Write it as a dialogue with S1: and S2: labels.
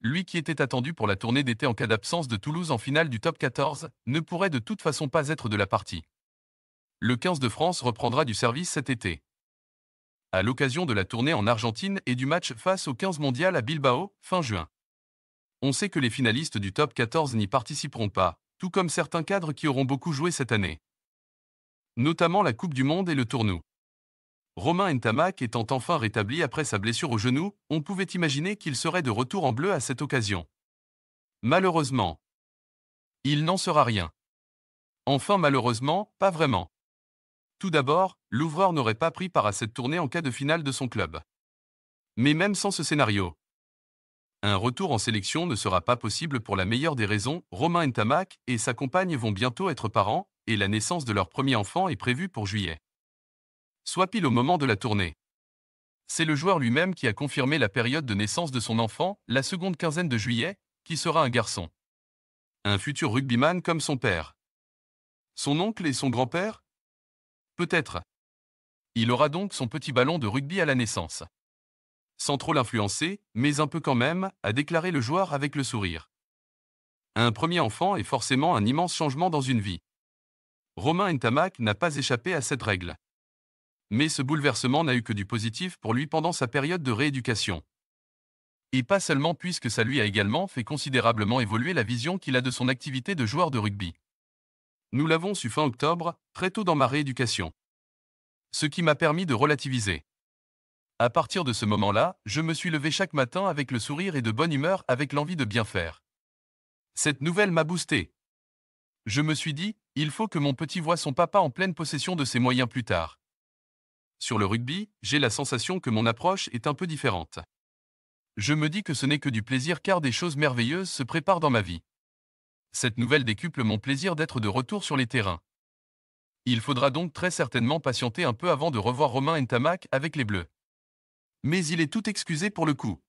S1: lui qui était attendu pour la tournée d'été en cas d'absence de Toulouse en finale du top 14, ne pourrait de toute façon pas être de la partie. Le 15 de France reprendra du service cet été. À l'occasion de la tournée en Argentine et du match face au 15 mondial à Bilbao, fin juin. On sait que les finalistes du top 14 n'y participeront pas, tout comme certains cadres qui auront beaucoup joué cette année. Notamment la Coupe du Monde et le tournoi. Romain Ntamak étant enfin rétabli après sa blessure au genou, on pouvait imaginer qu'il serait de retour en bleu à cette occasion. Malheureusement, il n'en sera rien. Enfin malheureusement, pas vraiment. Tout d'abord, l'ouvreur n'aurait pas pris part à cette tournée en cas de finale de son club. Mais même sans ce scénario, un retour en sélection ne sera pas possible pour la meilleure des raisons. Romain Ntamak et sa compagne vont bientôt être parents, et la naissance de leur premier enfant est prévue pour juillet soit pile au moment de la tournée. C'est le joueur lui-même qui a confirmé la période de naissance de son enfant, la seconde quinzaine de juillet, qui sera un garçon. Un futur rugbyman comme son père. Son oncle et son grand-père Peut-être. Il aura donc son petit ballon de rugby à la naissance. Sans trop l'influencer, mais un peu quand même, a déclaré le joueur avec le sourire. Un premier enfant est forcément un immense changement dans une vie. Romain Ntamak n'a pas échappé à cette règle. Mais ce bouleversement n'a eu que du positif pour lui pendant sa période de rééducation. Et pas seulement puisque ça lui a également fait considérablement évoluer la vision qu'il a de son activité de joueur de rugby. Nous l'avons su fin octobre, très tôt dans ma rééducation. Ce qui m'a permis de relativiser. À partir de ce moment-là, je me suis levé chaque matin avec le sourire et de bonne humeur avec l'envie de bien faire. Cette nouvelle m'a boosté. Je me suis dit, il faut que mon petit voie son papa en pleine possession de ses moyens plus tard. Sur le rugby, j'ai la sensation que mon approche est un peu différente. Je me dis que ce n'est que du plaisir car des choses merveilleuses se préparent dans ma vie. Cette nouvelle décuple mon plaisir d'être de retour sur les terrains. Il faudra donc très certainement patienter un peu avant de revoir Romain Ntamak avec les Bleus. Mais il est tout excusé pour le coup.